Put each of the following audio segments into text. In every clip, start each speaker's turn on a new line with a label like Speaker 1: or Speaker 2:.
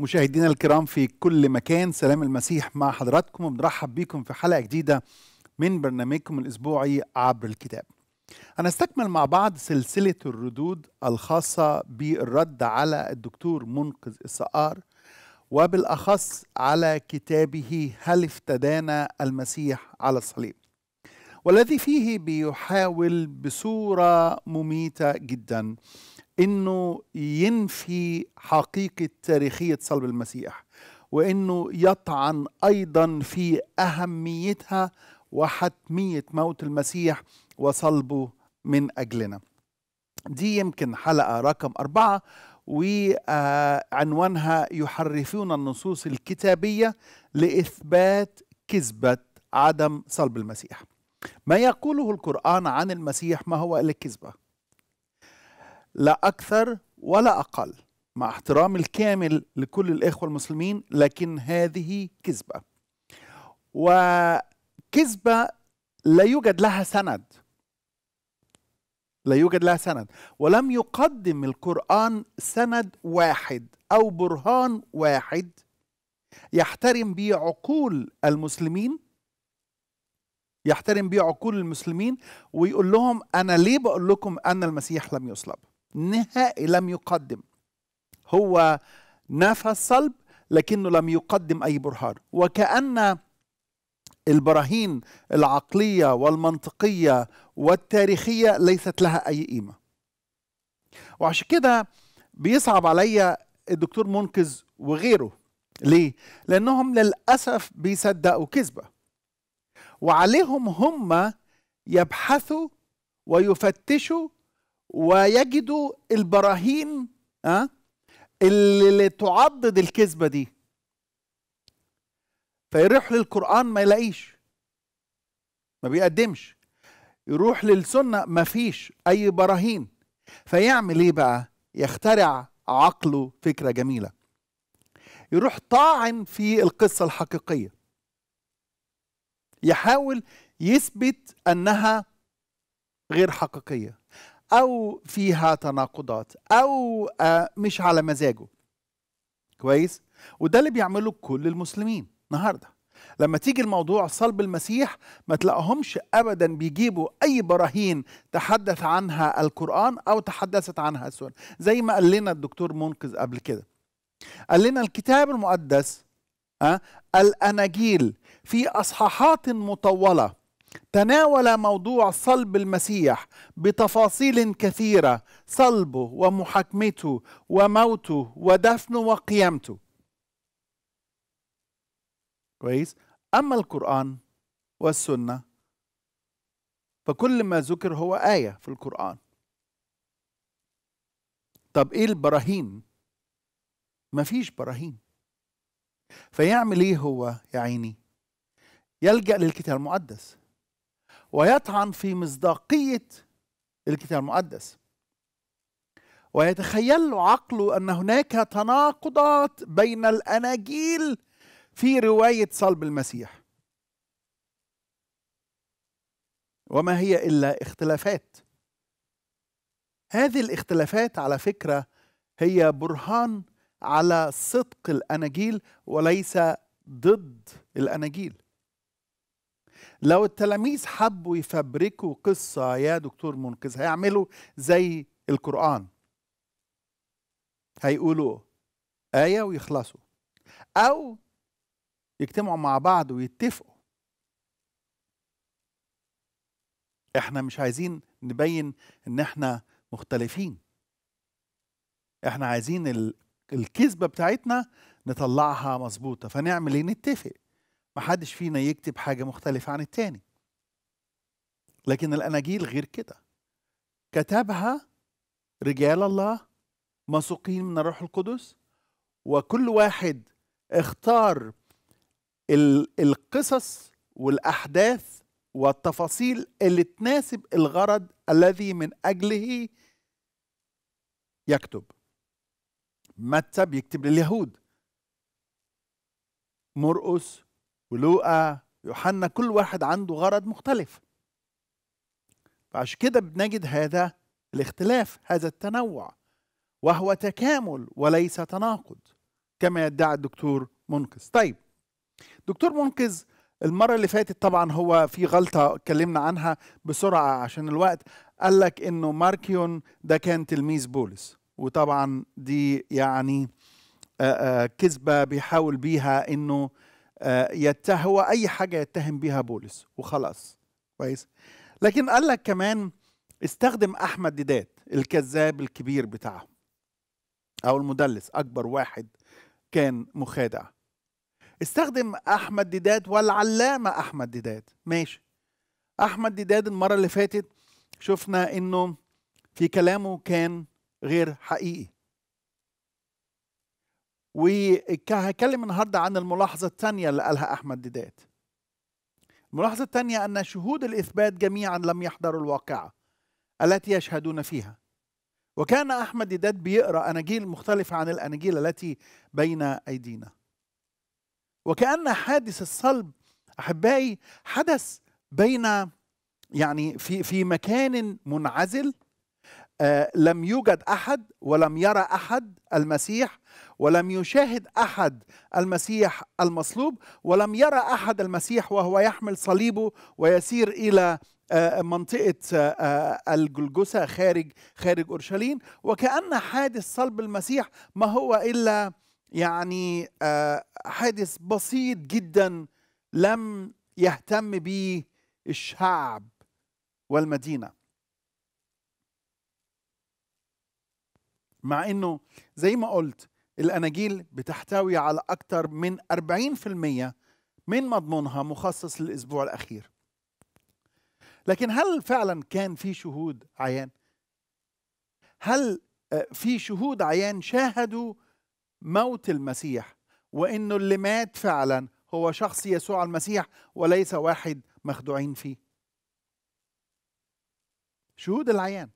Speaker 1: مشاهدينا الكرام في كل مكان سلام المسيح مع حضراتكم وبنرحب بكم في حلقة جديدة من برنامجكم الأسبوعي عبر الكتاب هنستكمل مع بعض سلسلة الردود الخاصة بالرد على الدكتور منقذ السقار وبالأخص على كتابه هل افتدانا المسيح على الصليب والذي فيه بيحاول بصورة مميتة جدا انه ينفي حقيقه تاريخيه صلب المسيح وانه يطعن ايضا في اهميتها وحتميه موت المسيح وصلبه من اجلنا. دي يمكن حلقه رقم اربعه وعنوانها يحرفون النصوص الكتابيه لاثبات كذبه عدم صلب المسيح. ما يقوله القران عن المسيح ما هو الا كذبه. لا أكثر ولا أقل مع احترامي الكامل لكل الإخوة المسلمين لكن هذه كذبة وكذبة لا يوجد لها سند لا يوجد لها سند ولم يقدم القرآن سند واحد أو برهان واحد يحترم به عقول المسلمين يحترم به عقول المسلمين ويقول لهم أنا ليه بقول لكم أن المسيح لم يصلب نهائي لم يقدم هو نفى الصلب لكنه لم يقدم أي برهان وكأن البراهين العقلية والمنطقية والتاريخية ليست لها أي قيمة وعشان كده بيصعب عليا الدكتور منقذ وغيره ليه؟ لأنهم للأسف بيصدقوا كذبة وعليهم هم يبحثوا ويفتشوا ويجدوا البراهين ها آه، اللي تعضد الكذبة دي فيروح للقرآن ما يلاقيش ما بيقدمش يروح للسنة ما فيش أي براهين فيعمل إيه بقى يخترع عقله فكرة جميلة يروح طاعن في القصة الحقيقية يحاول يثبت أنها غير حقيقية او فيها تناقضات او آه، مش على مزاجه كويس وده اللي بيعمله كل المسلمين النهارده لما تيجي الموضوع صلب المسيح ما تلاقيهمش ابدا بيجيبوا اي براهين تحدث عنها القران او تحدثت عنها السنه زي ما قال لنا الدكتور منقذ قبل كده قال لنا الكتاب المقدس أه؟ الاناجيل في اصحاحات مطوله تناول موضوع صلب المسيح بتفاصيل كثيرة صلبه ومحاكمته وموته ودفنه وقيامته كويس أما القرآن والسنة فكل ما ذكر هو آية في القرآن طب إيه البراهين مفيش براهين فيعمل إيه هو يا عيني يلجأ للكتاب المقدس ويطعن في مصداقية الكتاب المقدس ويتخيل عقله أن هناك تناقضات بين الأناجيل في رواية صلب المسيح وما هي إلا اختلافات هذه الاختلافات على فكرة هي برهان على صدق الأناجيل وليس ضد الأناجيل لو التلاميذ حبوا يفبركوا قصة يا دكتور منقذ هيعملوا زي القرآن هيقولوا آية ويخلصوا أو يجتمعوا مع بعض ويتفقوا احنا مش عايزين نبين ان احنا مختلفين احنا عايزين الكذبة بتاعتنا نطلعها مظبوطة فنعمل ايه نتفق محدش فينا يكتب حاجة مختلفة عن التاني لكن الأناجيل غير كده كتبها رجال الله مسوقين من الروح القدس وكل واحد اختار القصص والأحداث والتفاصيل اللي تناسب الغرض الذي من أجله يكتب متى بيكتب لليهود مرقس ولوقا يوحنا كل واحد عنده غرض مختلف فعشان كده بنجد هذا الاختلاف هذا التنوع وهو تكامل وليس تناقض كما يدعي الدكتور منقذ طيب دكتور منقذ المرة اللي فاتت طبعا هو في غلطة اتكلمنا عنها بسرعة عشان الوقت قال لك انه ماركيون ده كان تلميذ بولس وطبعا دي يعني كذبة بيحاول بيها انه آه، يته هو اي حاجه يتهم بها بولس وخلاص كويس لكن قال لك كمان استخدم احمد ديدات الكذاب الكبير بتاعهم او المدلس اكبر واحد كان مخادع استخدم احمد ديدات والعلامه احمد ديدات ماشي احمد ديدات المره اللي فاتت شفنا انه في كلامه كان غير حقيقي وهتكلم النهارده عن الملاحظه الثانيه اللي قالها احمد ديدات الملاحظه الثانيه ان شهود الاثبات جميعا لم يحضروا الواقعه التي يشهدون فيها وكان احمد ديدات بيقرا اناجيل مختلفه عن الاناجيل التي بين ايدينا وكان حادث الصلب احبائي حدث بين يعني في في مكان منعزل آه لم يوجد احد ولم يرى احد المسيح ولم يشاهد احد المسيح المصلوب ولم يرى احد المسيح وهو يحمل صليبه ويسير الى آه، منطقة آه، آه، الجلجسة خارج خارج أورشليم وكأن حادث صلب المسيح ما هو إلا يعني حادث بسيط جدا لم يهتم به الشعب والمدينة مع إنه زي ما قلت الأناجيل بتحتوي على أكثر من 40% من مضمونها مخصص للأسبوع الأخير لكن هل فعلا كان في شهود عيان؟ هل آه، في شهود عيان شاهدوا موت المسيح وانه اللي مات فعلا هو شخص يسوع المسيح وليس واحد مخدوعين فيه شهود العيان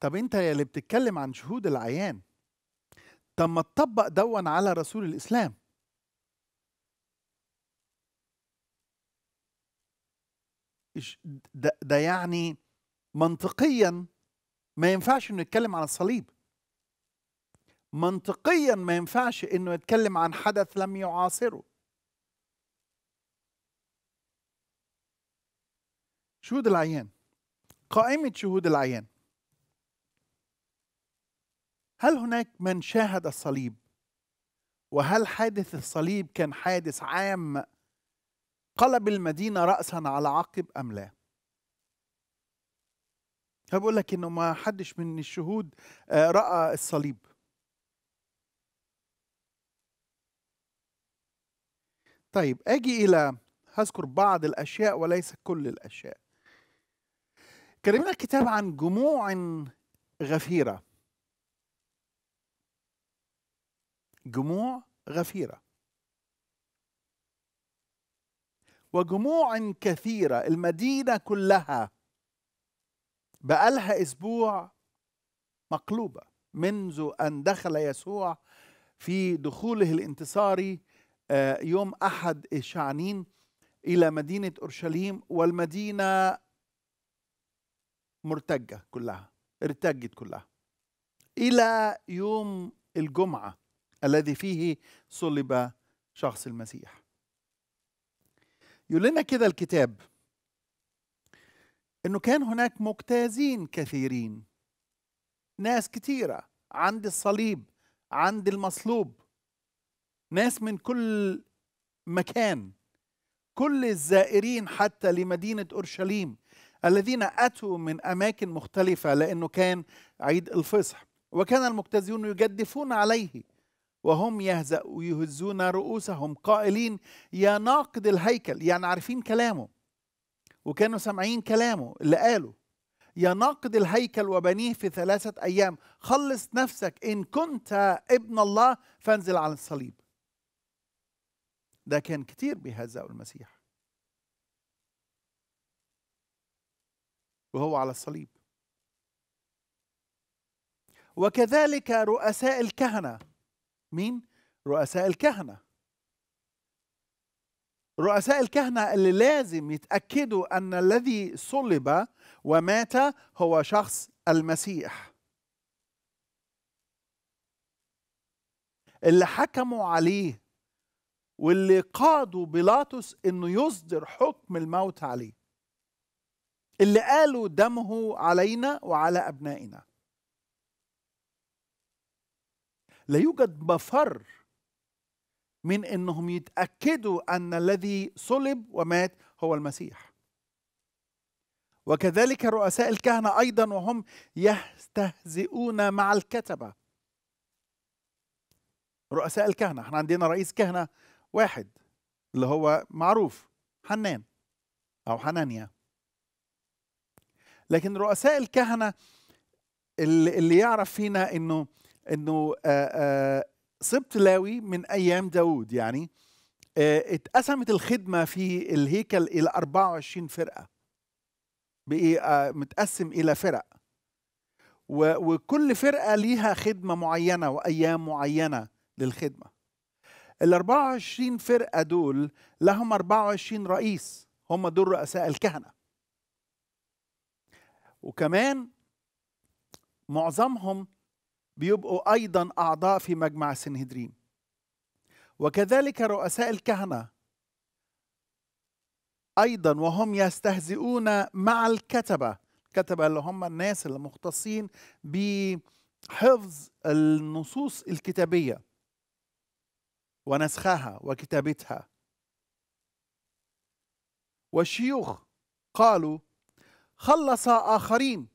Speaker 1: طب انت يا اللي بتتكلم عن شهود العيان طب ما تطبق دون على رسول الاسلام ده, ده يعني منطقيا ما ينفعش انه يتكلم عن الصليب منطقيا ما ينفعش انه يتكلم عن حدث لم يعاصره شهود العيان قائمة شهود العيان هل هناك من شاهد الصليب وهل حادث الصليب كان حادث عام قلب المدينة رأسا على عقب أم لا هبقول لك انه ما حدش من الشهود آه، رأى الصليب طيب اجي الى هذكر بعض الاشياء وليس كل الاشياء كلمنا الكتاب عن جموع غفيره جموع غفيره وجموع كثيره المدينه كلها بقالها اسبوع مقلوبه منذ ان دخل يسوع في دخوله الانتصاري آه، يوم احد الشعنين الى مدينه اورشليم والمدينه مرتجه كلها ارتجت كلها الى يوم الجمعه الذي فيه صلب شخص المسيح يقول لنا كده الكتاب انه كان هناك مجتازين كثيرين ناس كثيره عند الصليب عند المصلوب ناس من كل مكان كل الزائرين حتى لمدينه اورشليم الذين اتوا من اماكن مختلفه لانه كان عيد الفصح وكان المجتازون يجدفون عليه وهم يهزون رؤوسهم قائلين يا ناقد الهيكل يعني عارفين كلامه وكانوا سامعين كلامه اللي قاله يا ناقد الهيكل وبنيه في ثلاثة أيام خلص نفسك إن كنت ابن الله فانزل على الصليب ده كان كتير بهذا المسيح وهو على الصليب وكذلك رؤساء الكهنة مين؟ رؤساء الكهنة رؤساء الكهنة اللي لازم يتأكدوا أن الذي صلب ومات هو شخص المسيح اللي حكموا عليه واللي قادوا بيلاطس انه يصدر حكم الموت عليه اللي قالوا دمه علينا وعلى ابنائنا لا يوجد مفر من انهم يتاكدوا ان الذي صلب ومات هو المسيح وكذلك رؤساء الكهنه ايضا وهم يستهزئون مع الكتبه رؤساء الكهنه احنا عندنا رئيس كهنه واحد اللي هو معروف حنان او حنانيا لكن رؤساء الكهنه اللي يعرف فينا انه انه سبط لاوي من ايام داوود يعني اتقسمت الخدمه في الهيكل الى 24 فرقه بقي إيه، متقسم الى فرق وكل فرقه ليها خدمه معينه وايام معينه للخدمه ال 24 فرقه دول لهم 24 رئيس هم دول رؤساء الكهنه وكمان معظمهم بيبقوا أيضا أعضاء في مجمع السنهدرين وكذلك رؤساء الكهنة أيضا وهم يستهزئون مع الكتبة الكتبة اللي هم الناس المختصين بحفظ النصوص الكتابية ونسخها وكتابتها والشيوخ قالوا خلص آخرين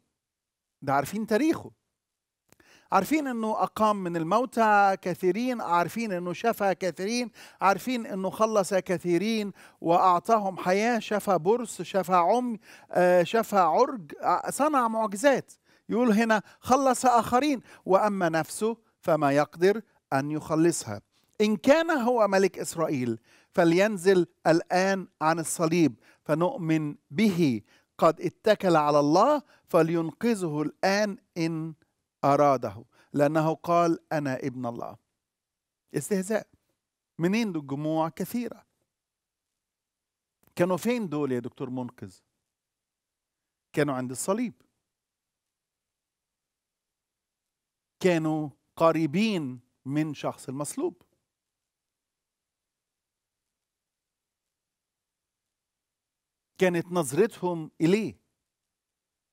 Speaker 1: ده عارفين تاريخه عارفين انه اقام من الموتى كثيرين عارفين انه شفى كثيرين عارفين انه خلص كثيرين واعطاهم حياه شفى برص شفى عمي آه، شفى عرج آه، صنع معجزات يقول هنا خلص اخرين واما نفسه فما يقدر ان يخلصها ان كان هو ملك اسرائيل فلينزل الان عن الصليب فنؤمن به قد اتكل على الله فلينقذه الان ان أراده لأنه قال أنا ابن الله استهزاء منين دول الجموع كثيرة كانوا فين دول يا دكتور منقذ كانوا عند الصليب كانوا قريبين من شخص المصلوب كانت نظرتهم اليه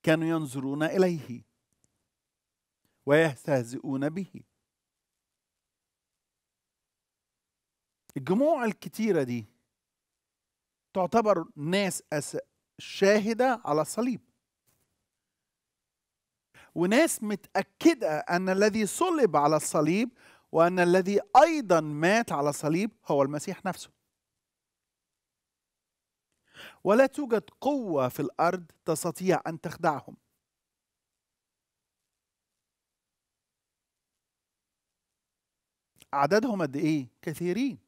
Speaker 1: كانوا ينظرون اليه ويستهزئون به الجموع الكتيرة دي تعتبر ناس شاهدة على الصليب وناس متأكدة أن الذي صلب على الصليب وأن الذي أيضا مات على الصليب هو المسيح نفسه ولا توجد قوة في الأرض تستطيع أن تخدعهم عددهم قد ايه كثيرين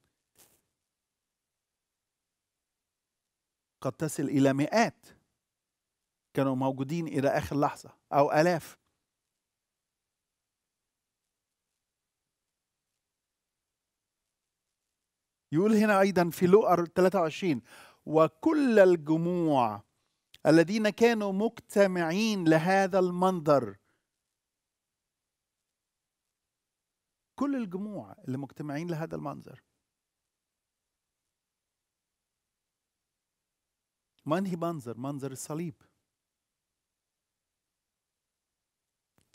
Speaker 1: قد تصل الى مئات كانوا موجودين الى اخر لحظه او الاف يقول هنا ايضا في لوقا 23 وكل الجموع الذين كانوا مجتمعين لهذا المنظر كل الجموع اللي مجتمعين لهذا المنظر ما انهي منظر منظر الصليب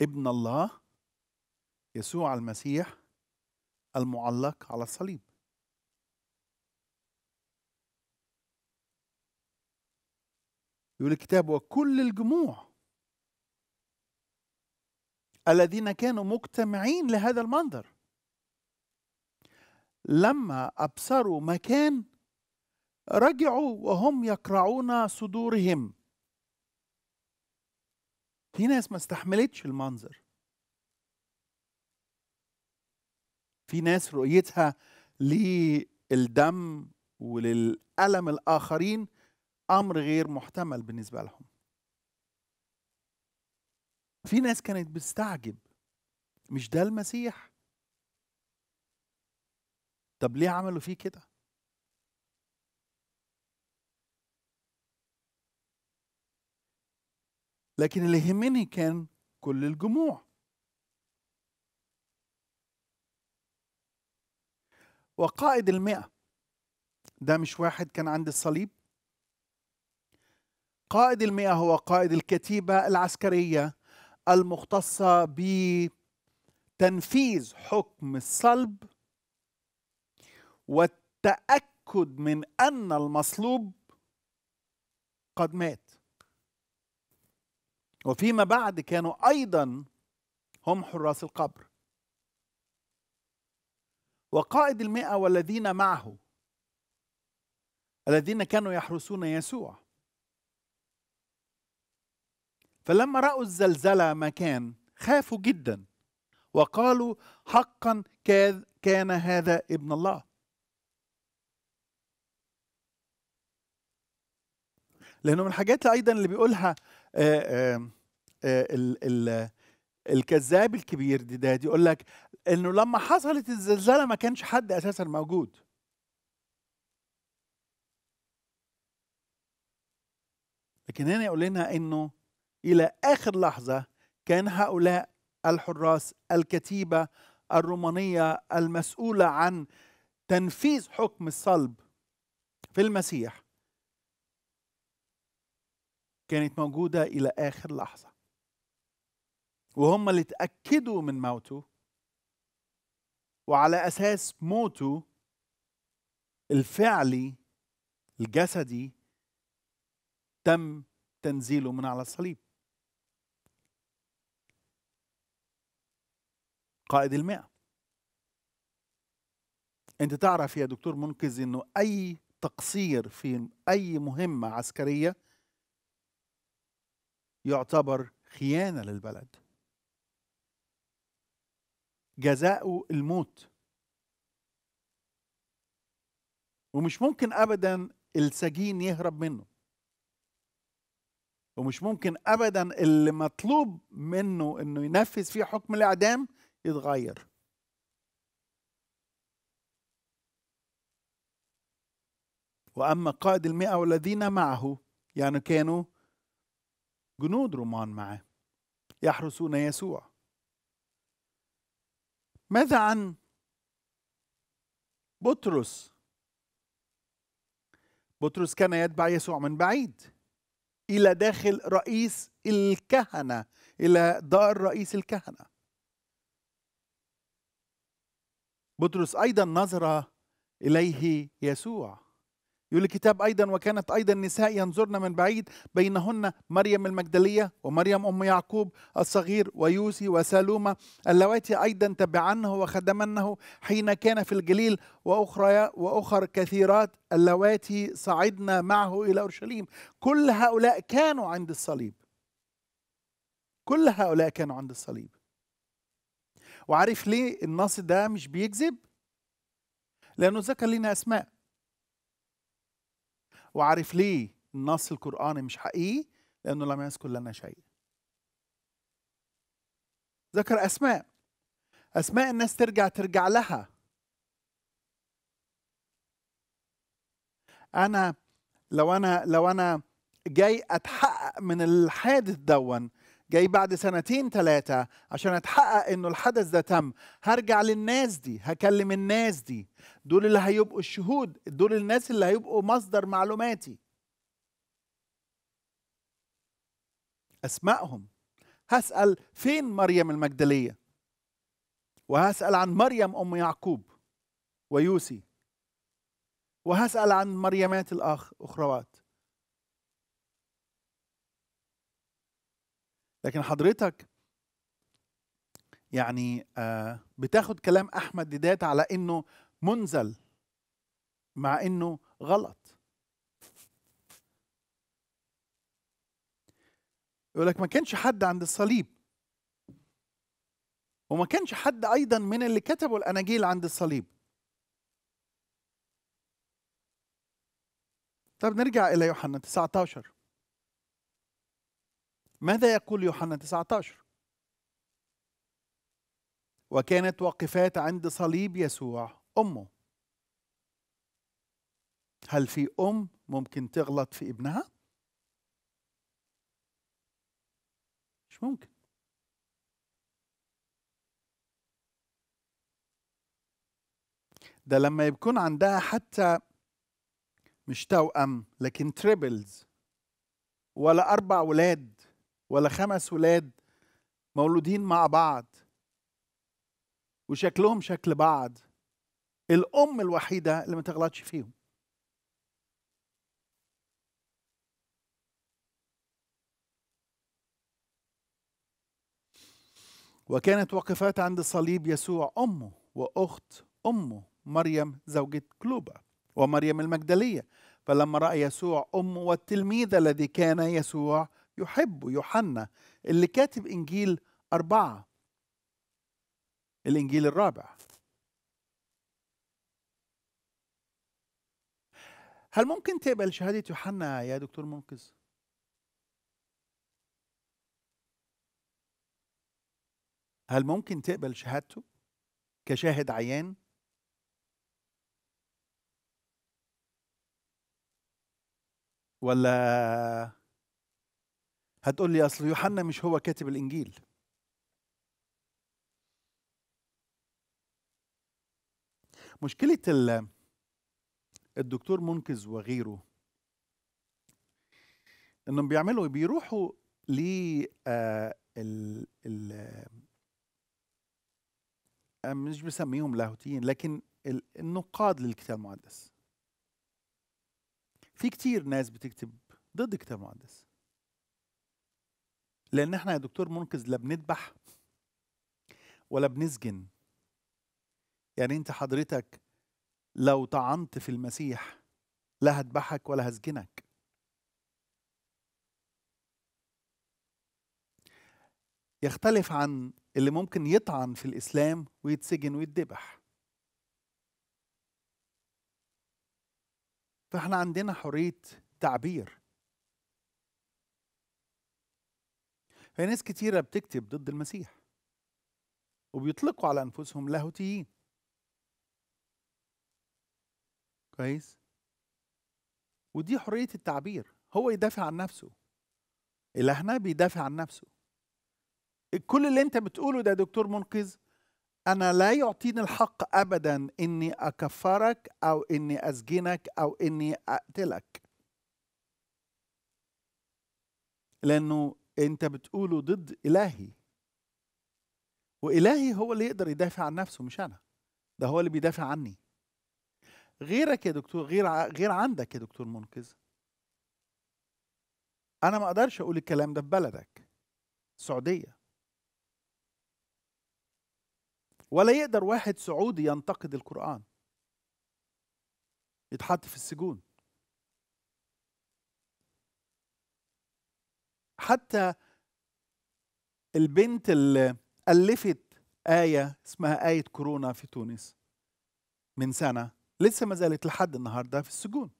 Speaker 1: ابن الله يسوع المسيح المعلق على الصليب يقول الكتاب وكل الجموع الذين كانوا مجتمعين لهذا المنظر لما أبصروا مكان رجعوا وهم يقرعون صدورهم في ناس ما استحملتش المنظر في ناس رؤيتها للدم وللألم الآخرين أمر غير محتمل بالنسبة لهم في ناس كانت بتستعجب مش ده المسيح طب ليه عملوا فيه كده لكن اللي يهمني كان كل الجموع وقائد المئة ده مش واحد كان عند الصليب قائد المئة هو قائد الكتيبة العسكرية المختصة بتنفيذ حكم الصلب والتاكد من ان المصلوب قد مات وفيما بعد كانوا ايضا هم حراس القبر وقائد المئة والذين معه الذين كانوا يحرسون يسوع فلما رأوا الزلزلة مكان خافوا جدا وقالوا حقا كان هذا ابن الله لانه من الحاجات ايضا اللي بيقولها آه، آه، آه، الكذاب الكبير دي ده يقول لك انه لما حصلت الزلزال ما كانش حد اساسا موجود لكن هنا يقول لنا انه الى اخر لحظه كان هؤلاء الحراس الكتيبه الرومانيه المسؤوله عن تنفيذ حكم الصلب في المسيح كانت موجودة إلى آخر لحظة وهم اللي تأكدوا من موته وعلى أساس موته الفعلي الجسدي تم تنزيله من على الصليب قائد المئة انت تعرف يا دكتور منقذ انه اي تقصير في اي مهمة عسكرية يعتبر خيانه للبلد جزاؤه الموت ومش ممكن ابدا السجين يهرب منه ومش ممكن ابدا اللي مطلوب منه انه ينفذ فيه حكم الاعدام يتغير واما قائد المئه والذين معه يعني كانوا جنود رومان معه يحرسون يسوع ماذا عن بطرس بطرس كان يتبع يسوع من بعيد الى داخل رئيس الكهنه الى دار رئيس الكهنه بطرس ايضا نظر اليه يسوع يقول الكتاب أيضا وكانت أيضا نساء ينظرن من بعيد بينهن مريم المجدلية ومريم أم يعقوب الصغير ويوسي وسالومة اللواتي أيضا تبعنه وخدمنه حين كان في الجليل وأخرى وأخر كثيرات اللواتي صعدنا معه إلى أورشليم كل هؤلاء كانوا عند الصليب كل هؤلاء كانوا عند الصليب وعارف ليه النص ده مش بيكذب لأنه ذكر لنا أسماء وعارف ليه النص القرآني مش حقيقي لأنه لم يذكر لنا شيء ذكر أسماء أسماء الناس ترجع ترجع لها أنا لو أنا لو أنا جاي أتحقق من الحادث دون جاي بعد سنتين ثلاثة عشان أتحقق إنه الحدث ده تم هرجع للناس دي هكلم الناس دي دول اللي هيبقوا الشهود دول الناس اللي هيبقوا مصدر معلوماتي أسمائهم هسأل فين مريم المجدلية وهسأل عن مريم أم يعقوب ويوسي وهسأل عن مريمات الأخروات لكن حضرتك يعني آه، بتاخد كلام احمد ديدات على انه منزل مع انه غلط يقول لك ما كانش حد عند الصليب وما كانش حد ايضا من اللي كتبوا الاناجيل عند الصليب طب نرجع الى يوحنا 19 ماذا يقول يوحنا 19 وكانت واقفات عند صليب يسوع امه هل في ام ممكن تغلط في ابنها مش ممكن ده لما يكون عندها حتى مش توأم لكن تريبلز ولا أربع ولاد ولا خمس ولاد مولودين مع بعض وشكلهم شكل بعض الأم الوحيدة اللي ما تغلطش فيهم وكانت واقفات عند صليب يسوع أمه وأخت أمه مريم زوجة كلوبا ومريم المجدلية فلما رأى يسوع أمه والتلميذ الذي كان يسوع يحبه يوحنا اللي كاتب إنجيل أربعة الإنجيل الرابع هل ممكن تقبل شهادة يوحنا يا دكتور منقذ؟ هل ممكن تقبل شهادته كشاهد عيان؟ ولا هتقول لي اصل يوحنا مش هو كاتب الانجيل مشكله الدكتور منقذ وغيره انهم بيعملوا إيه؟ بيروحوا ل آه، ال آه، مش بسميهم لاهوتيين لكن النقاد للكتاب المقدس في كتير ناس بتكتب ضد الكتاب المقدس لان احنا يا دكتور منقذ لا بنذبح ولا بنسجن يعني انت حضرتك لو طعنت في المسيح لا هذبحك ولا هسجنك يختلف عن اللي ممكن يطعن في الاسلام ويتسجن ويتذبح فاحنا عندنا حريه تعبير في ناس كتيرة بتكتب ضد المسيح وبيطلقوا على أنفسهم لاهوتيين كويس ودي حرية التعبير هو يدافع عن نفسه إلهنا بيدافع عن نفسه كل اللي انت بتقوله ده دكتور منقذ أنا لا يعطيني الحق أبدا إني أكفرك أو إني أسجنك أو إني أقتلك لأنه انت بتقوله ضد الهي والهي هو اللي يقدر يدافع عن نفسه مش انا ده هو اللي بيدافع عني غيرك يا دكتور غير غير عندك يا دكتور منقذ انا ما اقدرش اقول الكلام ده في بلدك السعوديه ولا يقدر واحد سعودي ينتقد القران يتحط في السجون حتى البنت اللي ألفت آية اسمها آية كورونا في تونس من سنة لسه ما زالت لحد النهاردة في السجون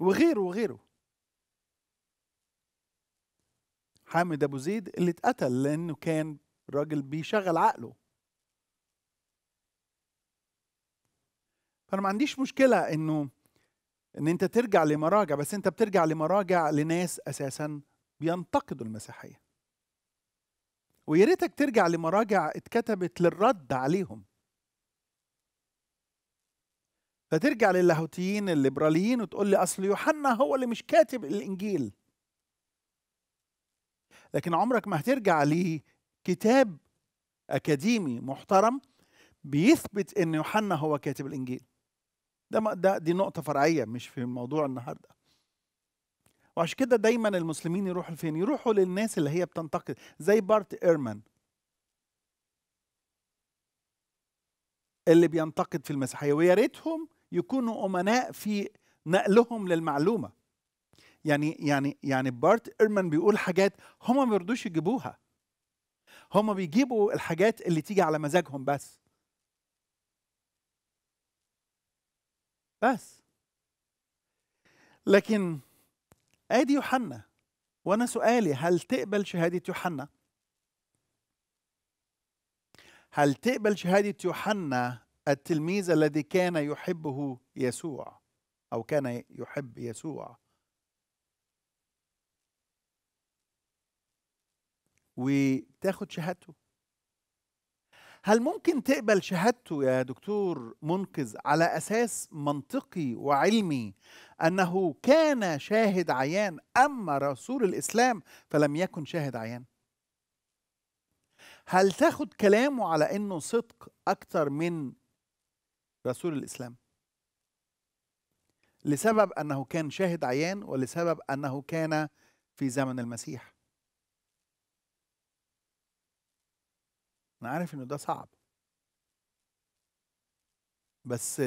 Speaker 1: وغيره وغيره حامد أبو زيد اللي اتقتل لأنه كان راجل بيشغل عقله فأنا ما عنديش مشكلة إنه ان انت ترجع لمراجع بس انت بترجع لمراجع لناس اساسا بينتقدوا المسيحيه ويا ريتك ترجع لمراجع اتكتبت للرد عليهم فترجع للاهوتيين الليبراليين وتقول لي اصل يوحنا هو اللي مش كاتب الانجيل لكن عمرك ما هترجع لكتاب اكاديمي محترم بيثبت ان يوحنا هو كاتب الانجيل ده ده دي نقطه فرعيه مش في موضوع النهارده وعشان كده دايما المسلمين يروحوا لفين يروحوا للناس اللي هي بتنتقد زي بارت ايرمان اللي بينتقد في المسيحيه ويا ريتهم يكونوا امناء في نقلهم للمعلومه يعني يعني يعني بارت ايرمان بيقول حاجات هما ما يرضوش يجيبوها هما بيجيبوا الحاجات اللي تيجي على مزاجهم بس بس لكن ادي يوحنا وانا سؤالي هل تقبل شهاده يوحنا هل تقبل شهاده يوحنا التلميذ الذي كان يحبه يسوع او كان يحب يسوع وتاخد شهادته هل ممكن تقبل شهادته يا دكتور منقذ على اساس منطقي وعلمي انه كان شاهد عيان اما رسول الاسلام فلم يكن شاهد عيان هل تاخد كلامه على انه صدق اكتر من رسول الاسلام لسبب انه كان شاهد عيان ولسبب انه كان في زمن المسيح انا عارف انه ده صعب بس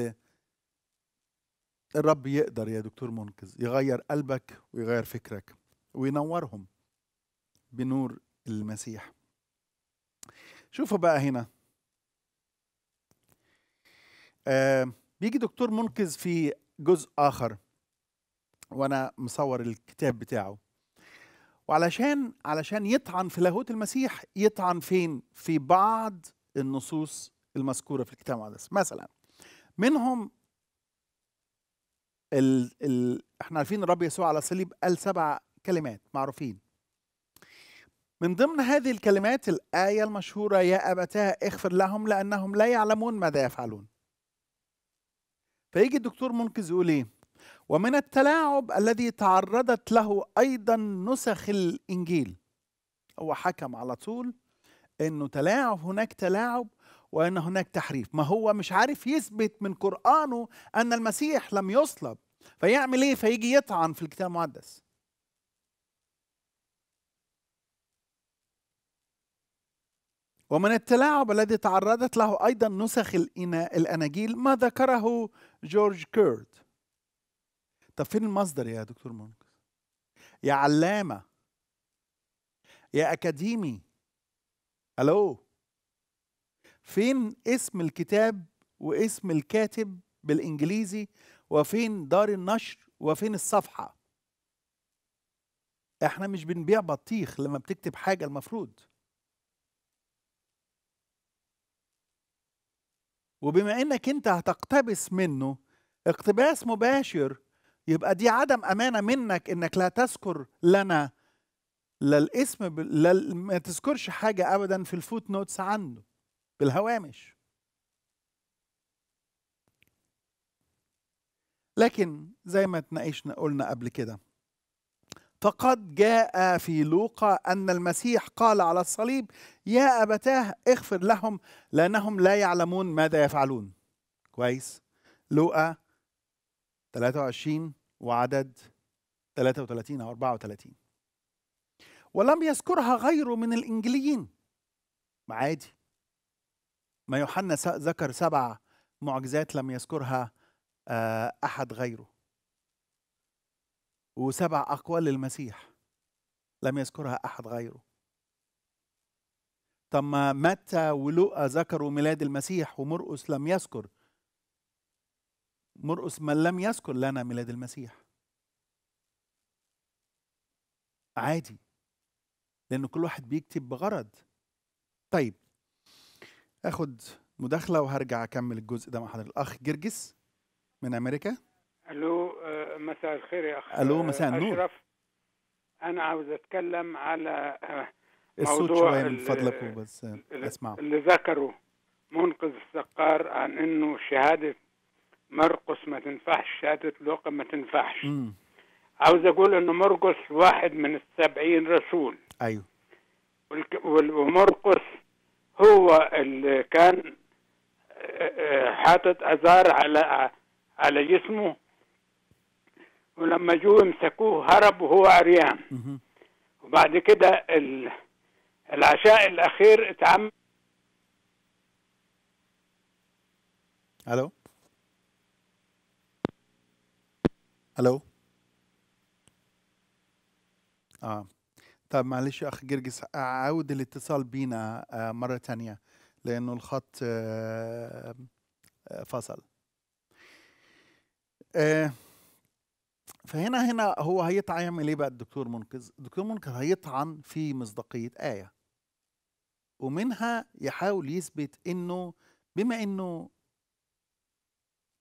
Speaker 1: الرب يقدر يا دكتور منقذ يغير قلبك ويغير فكرك وينورهم بنور المسيح شوفوا بقى هنا آه بيجي دكتور منقذ في جزء اخر وانا مصور الكتاب بتاعه وعلشان علشان يطعن في لاهوت المسيح يطعن فين في بعض النصوص المذكوره في الكتاب المقدس مثلا منهم ال ال احنا عارفين الرب يسوع على الصليب قال سبع كلمات معروفين من ضمن هذه الكلمات الآية المشهورة يا أبتاه اغفر لهم لأنهم لا يعلمون ماذا يفعلون فيجي الدكتور منقذ يقول ايه ومن التلاعب الذي تعرضت له ايضا نسخ الانجيل هو حكم على طول انه تلاعب هناك تلاعب وان هناك تحريف ما هو مش عارف يثبت من قرانه ان المسيح لم يصلب فيعمل ايه فيجي يطعن في الكتاب المقدس ومن التلاعب الذي تعرضت له ايضا نسخ الاناجيل ما ذكره جورج كيرد طب فين المصدر يا دكتور مونكس يا علامه يا اكاديمي الو فين اسم الكتاب واسم الكاتب بالانجليزي وفين دار النشر وفين الصفحه احنا مش بنبيع بطيخ لما بتكتب حاجه المفروض وبما انك انت هتقتبس منه اقتباس مباشر يبقى دي عدم امانه منك انك لا تذكر لنا لا الاسم ب... لا ما تذكرش حاجه ابدا في الفوت نوتس عنده بالهوامش لكن زي ما اتناقشنا قلنا قبل كده فقد جاء في لوقا ان المسيح قال على الصليب يا ابتاه اغفر لهم لانهم لا يعلمون ماذا يفعلون كويس لوقا 23 وعدد 33 أو 34 ولم يذكرها غيره من الإنجليين عادي ما يوحنا ذكر سبع معجزات لم يذكرها آه، أحد غيره وسبع أقوال للمسيح لم يذكرها أحد غيره طب ما متى ولوقا ذكروا ميلاد المسيح ومرقس لم يذكر مرقس من لم يذكر لنا ميلاد المسيح عادي لأن كل واحد بيكتب بغرض طيب اخد مداخلة وهرجع أكمل الجزء ده مع حضرتك الأخ جرجس من أمريكا ألو آه، مساء الخير يا أخ ألو مساء آه، النور أنا عاوز أتكلم على آه،
Speaker 2: الصوت شوية من فضلك بس أسمعه
Speaker 1: اللي ذكره منقذ السقار عن انه شهاده مرقص ما تنفعش شهادة لوقا ما تنفعش مم. عاوز أقول إنه مرقص واحد من السبعين رسول أيوه ومرقص هو اللي كان حاطط أزار على على جسمه ولما جو مسكوه هرب وهو عريان وبعد كده العشاء الأخير اتعمل ألو الو آه. طب معلش يا أخ جرجس أعاود الاتصال بينا آه، مرة تانية لأنه الخط آه، آه، فصل آه، فهنا هنا هو هيطعن ايه بقى الدكتور منقذ الدكتور منقذ هيطعن في مصداقية آية ومنها يحاول يثبت إنه بما إنه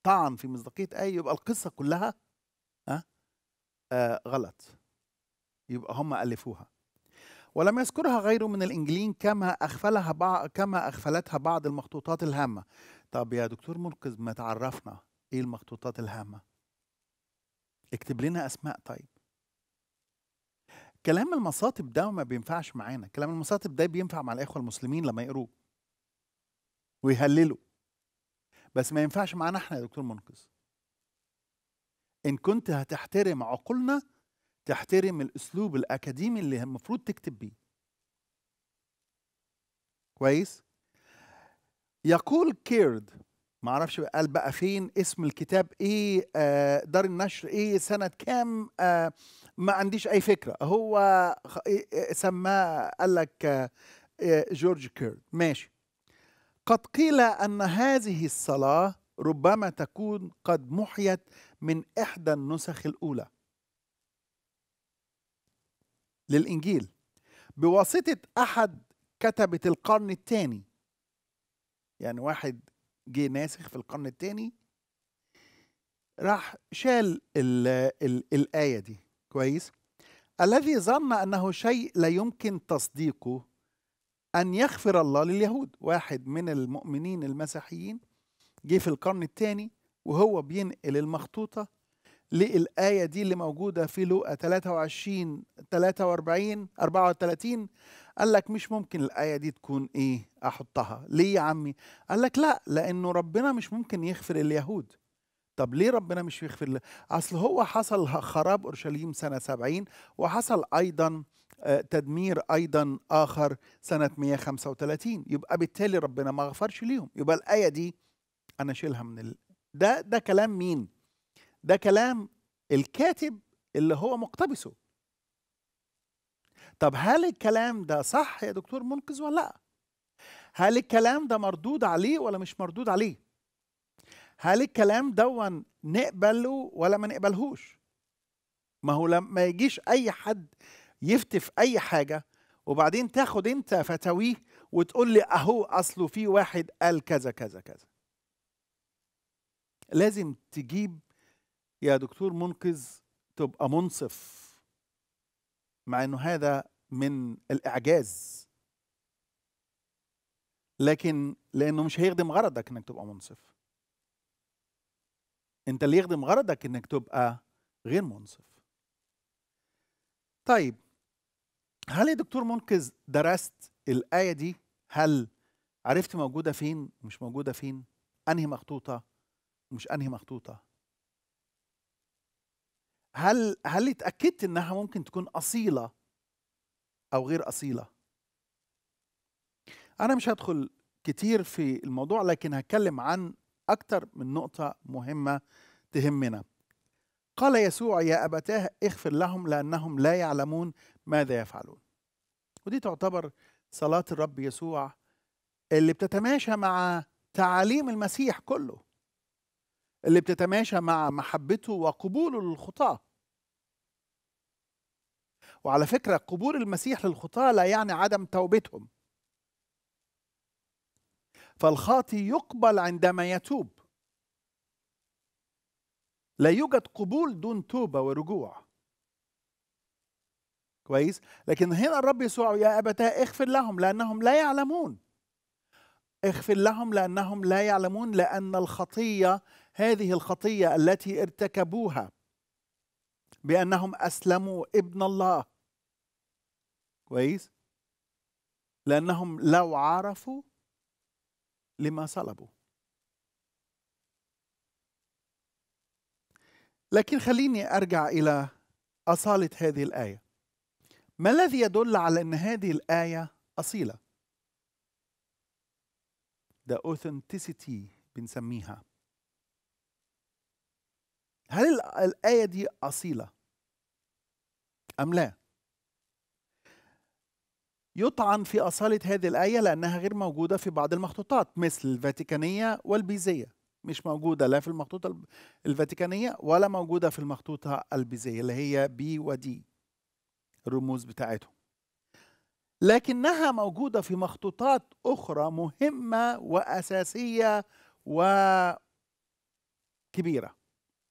Speaker 1: طعن في مصداقية آية يبقى القصة كلها آه، غلط يبقى هم ألفوها ولم يذكرها غيره من الإنجيلين كما أغفلها بعض كما أغفلتها بعض المخطوطات الهامة طب يا دكتور مركز ما تعرفنا إيه المخطوطات الهامة اكتب لنا أسماء طيب كلام المصاطب ده ما بينفعش معانا كلام المصاطب ده بينفع مع الإخوة المسلمين لما يقروه ويهللوا بس ما ينفعش معانا احنا يا دكتور منقذ إن كنت هتحترم عقولنا تحترم الأسلوب الأكاديمي اللي المفروض تكتب بيه كويس يقول كيرد ما اعرفش قال بقى فين اسم الكتاب ايه آه، دار النشر ايه سنه كام آه، ما عنديش اي فكره هو إيه، إيه، سماه قال لك آه، جورج كيرد ماشي قد قيل ان هذه الصلاه ربما تكون قد محيت من إحدى النسخ الأولى للإنجيل بواسطة أحد كتبة القرن الثاني يعني واحد جه ناسخ في القرن الثاني راح شال الآية دي كويس الذي ظن أنه شيء لا يمكن تصديقه أن يغفر الله لليهود واحد من المؤمنين المسيحيين جه في القرن الثاني وهو بينقل المخطوطة للآية دي اللي موجودة في لوقا 23 43 34 قال لك مش ممكن الآية دي تكون إيه أحطها ليه يا عمي قال لك لا لأنه ربنا مش ممكن يغفر اليهود طب ليه ربنا مش يغفر أصل هو حصل خراب أورشليم سنة 70 وحصل أيضا آه، تدمير أيضا آخر سنة 135 يبقى بالتالي ربنا ما غفرش ليهم يبقى الآية دي انا اشيلها من ال... ده ده كلام مين ده كلام الكاتب اللي هو مقتبسه طب هل الكلام ده صح يا دكتور منقذ ولا لا هل الكلام ده مردود عليه ولا مش مردود عليه هل الكلام ده نقبله ولا ما نقبلهوش ما هو لما يجيش اي حد يفتف اي حاجه وبعدين تاخد انت فتاويه وتقول لي اهو اصله في واحد قال كذا كذا كذا لازم تجيب يا دكتور منقذ تبقى منصف مع انه هذا من الاعجاز لكن لانه مش هيخدم غرضك انك تبقى منصف انت اللي يخدم غرضك انك تبقى غير منصف طيب هل يا دكتور منقذ درست الايه دي هل عرفت موجوده فين مش موجوده فين انهي مخطوطه مش انهي مخطوطه هل هل اتاكدت انها ممكن تكون اصيله او غير اصيله انا مش هدخل كتير في الموضوع لكن هتكلم عن اكتر من نقطه مهمه تهمنا قال يسوع يا ابتاه اغفر لهم لانهم لا يعلمون ماذا يفعلون ودي تعتبر صلاه الرب يسوع اللي بتتماشى مع تعاليم المسيح كله اللي بتتماشى مع محبته وقبوله للخطاة وعلى فكرة قبول المسيح للخطاة لا يعني عدم توبتهم فالخاطي يقبل عندما يتوب لا يوجد قبول دون توبة ورجوع كويس لكن هنا الرب يسوع يا أبتاه اغفر لهم لأنهم لا يعلمون اغفر لهم لأنهم لا يعلمون لأن الخطية هذه الخطيه التي ارتكبوها بانهم اسلموا ابن الله كويس لانهم لو عرفوا لما صلبوا لكن خليني ارجع الى اصاله هذه الايه ما الذي يدل على ان هذه الايه اصيله ده authenticity بنسميها هل الآية دي أصيلة أم لا؟ يطعن في أصالة هذه الآية لأنها غير موجودة في بعض المخطوطات مثل الفاتيكانية والبيزية مش موجودة لا في المخطوطة الفاتيكانية ولا موجودة في المخطوطة البيزية اللي هي بي ودي الرموز بتاعتهم لكنها موجودة في مخطوطات أخرى مهمة وأساسية وكبيرة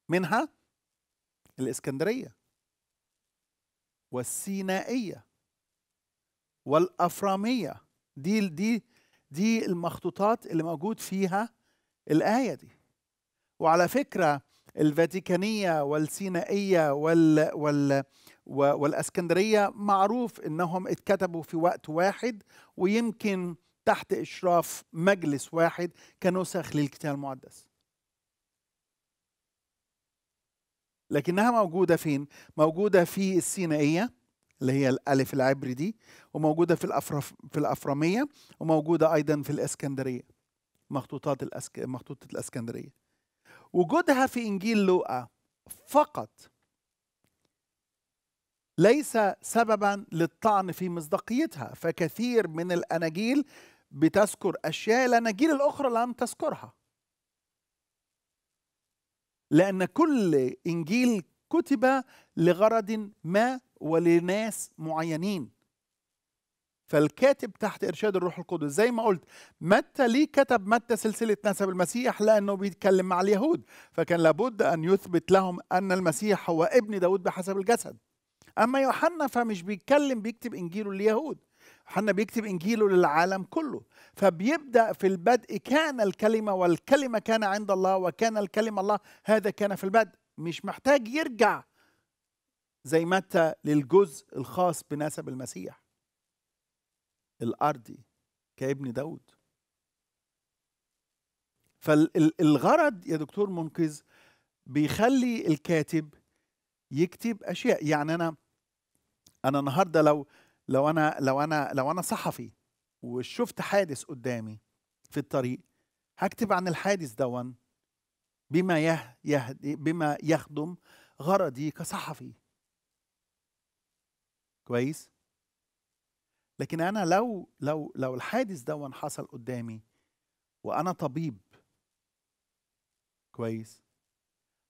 Speaker 1: منها الإسكندرية والسينائية والأفرامية دي دي دي المخطوطات اللي موجود فيها الآية دي وعلى فكرة الفاتيكانية والسينائية وال وال والاسكندريه معروف انهم اتكتبوا في وقت واحد ويمكن تحت اشراف مجلس واحد كنسخ للكتاب المقدس لكنها موجودة فين؟ موجودة في السينائية اللي هي الألف العبري دي وموجودة في الأفرف في الأفرامية وموجودة أيضا في الإسكندرية مخطوطات الأسك... مخطوطة الإسكندرية وجودها في إنجيل لوقا فقط ليس سببا للطعن في مصداقيتها فكثير من الأناجيل بتذكر أشياء الأناجيل الأخرى لم تذكرها لأن كل إنجيل كتب لغرض ما ولناس معينين فالكاتب تحت إرشاد الروح القدس زي ما قلت متى ليه كتب متى سلسلة نسب المسيح لأنه بيتكلم مع اليهود فكان لابد أن يثبت لهم أن المسيح هو ابن داود بحسب الجسد أما يوحنا فمش بيتكلم بيكتب إنجيله لليهود يوحنا بيكتب انجيله للعالم كله فبيبدا في البدء كان الكلمه والكلمه كان عند الله وكان الكلمه الله هذا كان في البدء مش محتاج يرجع زي متى للجزء الخاص بنسب المسيح الارضي كابن داود فالغرض يا دكتور منقذ بيخلي الكاتب يكتب اشياء يعني انا انا النهارده لو لو انا لو انا لو انا صحفي وشفت حادث قدامي في الطريق هكتب عن الحادث دون بما يه يه بما يخدم غرضي كصحفي كويس لكن انا لو لو لو الحادث دون حصل قدامي وانا طبيب كويس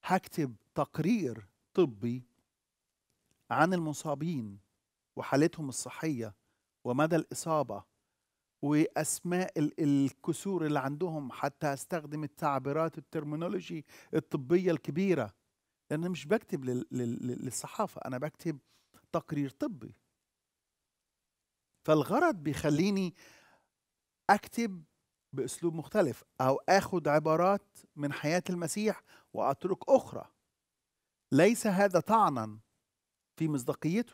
Speaker 1: هكتب تقرير طبي عن المصابين وحالتهم الصحيه ومدى الاصابه واسماء الكسور اللي عندهم حتى استخدم التعبيرات الترمينولوجي الطبيه الكبيره لان انا مش بكتب للصحافه انا بكتب تقرير طبي فالغرض بيخليني اكتب باسلوب مختلف او اخد عبارات من حياه المسيح واترك اخرى ليس هذا طعنا في مصداقيته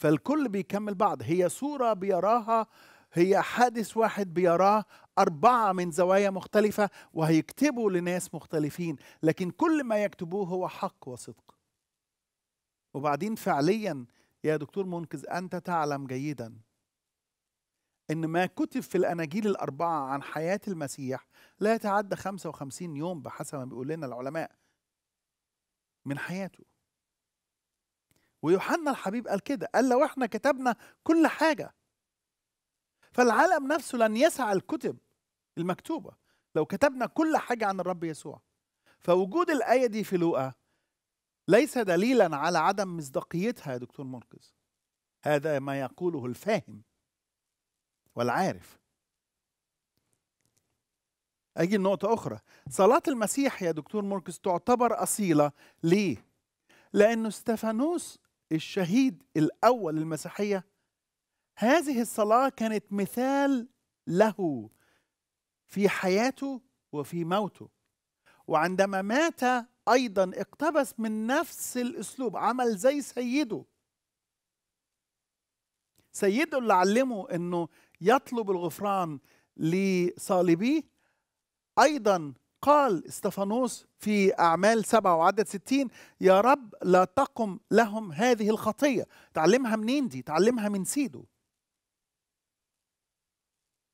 Speaker 1: فالكل بيكمل بعض هي صورة بيراها هي حادث واحد بيراه أربعة من زوايا مختلفة وهيكتبوا لناس مختلفين لكن كل ما يكتبوه هو حق وصدق وبعدين فعليا يا دكتور منقذ أنت تعلم جيدا أن ما كتب في الأناجيل الأربعة عن حياة المسيح لا يتعدى 55 يوم بحسب ما بيقول لنا العلماء من حياته ويوحنا الحبيب قال كده قال لو احنا كتبنا كل حاجه فالعالم نفسه لن يسع الكتب المكتوبه لو كتبنا كل حاجه عن الرب يسوع فوجود الايه دي في لوقا ليس دليلا على عدم مصداقيتها يا دكتور منقذ هذا ما يقوله الفاهم والعارف اجي نقطه اخرى صلاه المسيح يا دكتور مركز تعتبر اصيله ليه لانه استفانوس الشهيد الاول للمسيحيه هذه الصلاه كانت مثال له في حياته وفي موته وعندما مات ايضا اقتبس من نفس الاسلوب عمل زي سيده سيده اللي علمه انه يطلب الغفران لصالبيه ايضا قال استفانوس في أعمال سبعة وعدد ستين يا رب لا تقم لهم هذه الخطية تعلمها منين دي تعلمها من سيده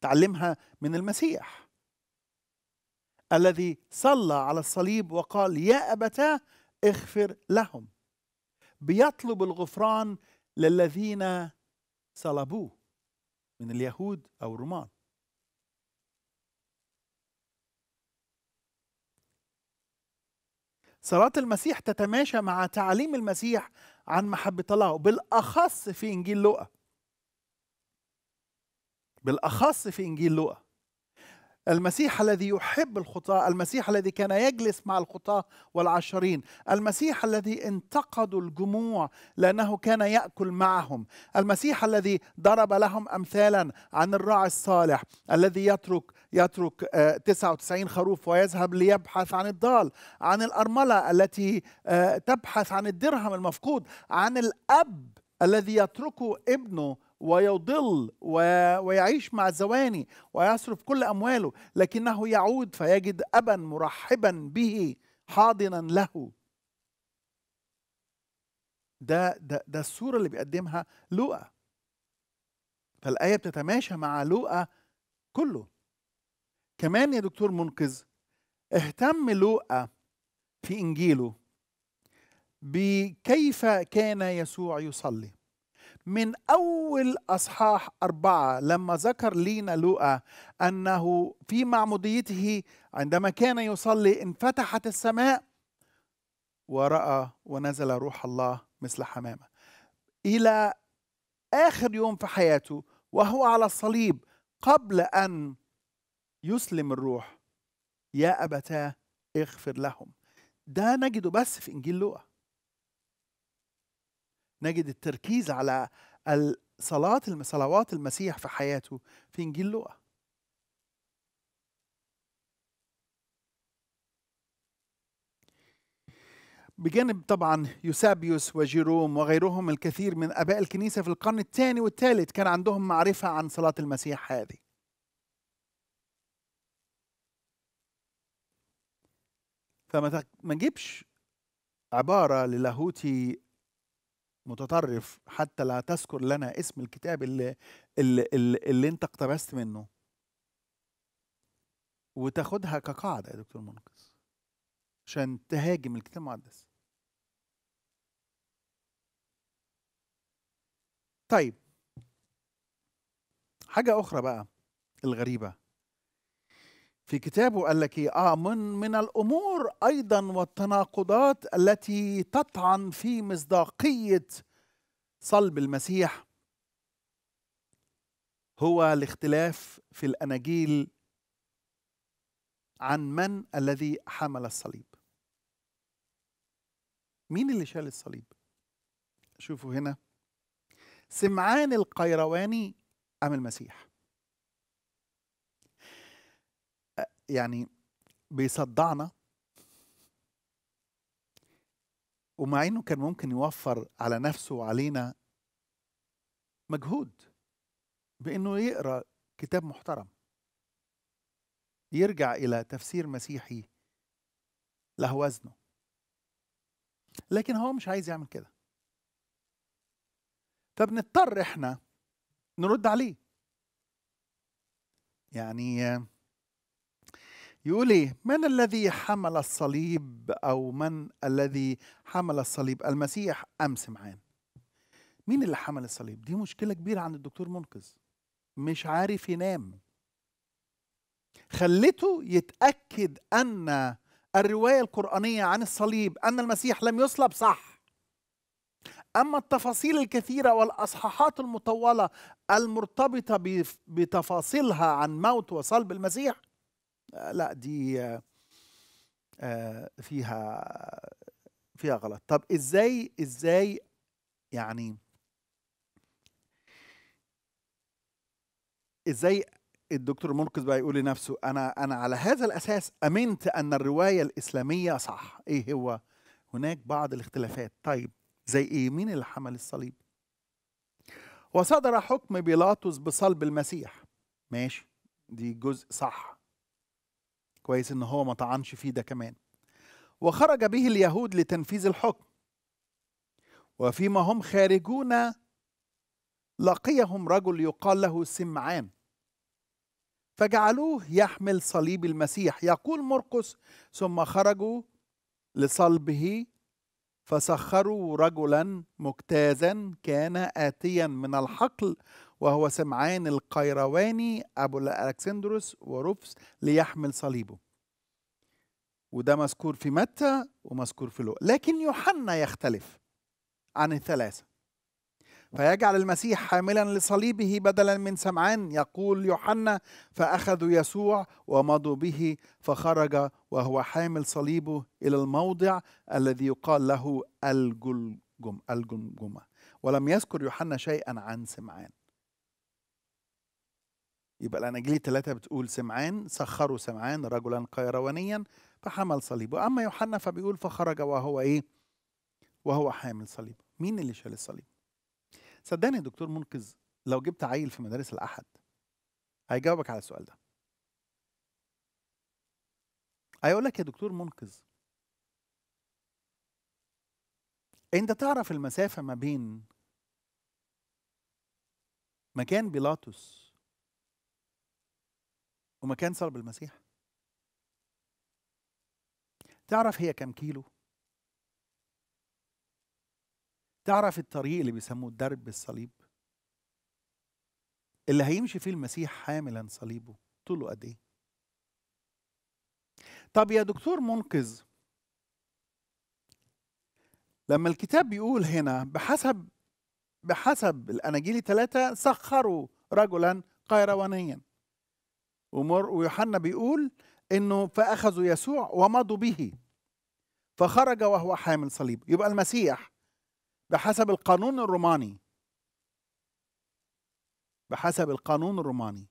Speaker 1: تعلمها من المسيح الذي صلى على الصليب وقال يا أبتاه اغفر لهم بيطلب الغفران للذين صلبوه من اليهود أو الرومان صلاة المسيح تتماشى مع تعليم المسيح عن محبة الله وبالأخص في إنجيل لوقا بالأخص في إنجيل لوقا المسيح الذي يحب الخطاة المسيح الذي كان يجلس مع الخطاة والعشرين المسيح الذي انتقد الجموع لأنه كان يأكل معهم المسيح الذي ضرب لهم أمثالا عن الراعي الصالح الذي يترك يترك 99 آه، خروف ويذهب ليبحث عن الضال عن الأرملة التي آه، تبحث عن الدرهم المفقود عن الأب الذي يتركه ابنه ويضل ويعيش مع الزواني ويصرف كل امواله لكنه يعود فيجد ابا مرحبا به حاضنا له ده ده ده الصوره اللي بيقدمها لوقا فالايه بتتماشى مع لوقا كله كمان يا دكتور منقذ اهتم لوقا في انجيله بكيف كان يسوع يصلي من أول أصحاح أربعة لما ذكر لينا لوقا أنه في معموديته عندما كان يصلي انفتحت السماء ورأى ونزل روح الله مثل حمامة إلى آخر يوم في حياته وهو على الصليب قبل أن يسلم الروح يا أبتاه اغفر لهم ده نجده بس في إنجيل لوقا نجد التركيز على صلاة صلوات المسيح في حياته في إنجيل لوقا بجانب طبعا يوسابيوس وجيروم وغيرهم الكثير من اباء الكنيسه في القرن الثاني والثالث كان عندهم معرفه عن صلاه المسيح هذه. فما ما جيبش عباره للاهوتي متطرف حتى لا تذكر لنا اسم الكتاب اللي, اللي, اللي, اللي انت اقتبست منه وتاخدها كقاعده يا دكتور منقذ عشان تهاجم الكتاب المقدس طيب حاجه اخرى بقى الغريبه في كتابه قال لك ايه اه من من الامور ايضا والتناقضات التي تطعن في مصداقيه صلب المسيح هو الاختلاف في الاناجيل عن من الذي حمل الصليب مين اللي شال الصليب شوفوا هنا سمعان القيرواني ام المسيح يعني بيصدعنا ومع انه كان ممكن يوفر على نفسه وعلينا مجهود بانه يقرا كتاب محترم يرجع الى تفسير مسيحي له وزنه لكن هو مش عايز يعمل كده فبنضطر احنا نرد عليه يعني يقول ايه من الذي حمل الصليب او من الذي حمل الصليب المسيح ام سمعان مين اللي حمل الصليب دي مشكله كبيره عند الدكتور منقذ مش عارف ينام خليته يتاكد ان الروايه القرانيه عن الصليب ان المسيح لم يصلب صح اما التفاصيل الكثيره والاصحاحات المطوله المرتبطه بتفاصيلها عن موت وصلب المسيح لا دي آه، فيها فيها غلط طب ازاي ازاي يعني ازاي الدكتور منقذ بقى يقول لنفسه انا انا على هذا الاساس امنت ان الروايه الاسلاميه صح ايه هو هناك بعض الاختلافات طيب زي ايه مين اللي حمل الصليب وصدر حكم بيلاطس بصلب المسيح ماشي دي جزء صح كويس ان هو ما طعنش فيه ده كمان وخرج به اليهود لتنفيذ الحكم وفيما هم خارجون لقيهم رجل يقال له سمعان فجعلوه يحمل صليب المسيح يقول مرقس ثم خرجوا لصلبه فسخروا رجلا مجتازا كان آتيا من الحقل وهو سمعان القيرواني أبو الألكسندروس ورفس ليحمل صليبه وده مذكور في متى ومذكور في لوقا لكن يوحنا يختلف عن الثلاثة فيجعل المسيح حاملا لصليبه بدلا من سمعان يقول يوحنا فأخذوا يسوع ومضوا به فخرج وهو حامل صليبه إلى الموضع الذي يقال له الجلجمة الجمجمة ولم يذكر يوحنا شيئا عن سمعان يبقى الأناجيل الثلاثة بتقول سمعان سخروا سمعان رجلا قيروانيا فحمل صليبه أما يوحنا فبيقول فخرج وهو إيه وهو حامل صليبه مين اللي شال الصليب صدقني دكتور منقذ لو جبت عيل في مدارس الأحد هيجاوبك على السؤال ده هيقول لك يا دكتور منقذ انت تعرف المسافه ما بين مكان بيلاطس ومكان صلب المسيح تعرف هي كم كيلو تعرف الطريق اللي بيسموه الدرب بالصليب اللي هيمشي فيه المسيح حاملا صليبه طوله قد ايه طب يا دكتور منقذ لما الكتاب بيقول هنا بحسب بحسب الاناجيل ثلاثه سخروا رجلا قيروانيا ويوحنا بيقول انه فاخذوا يسوع ومضوا به فخرج وهو حامل صليب يبقى المسيح بحسب القانون الروماني بحسب القانون الروماني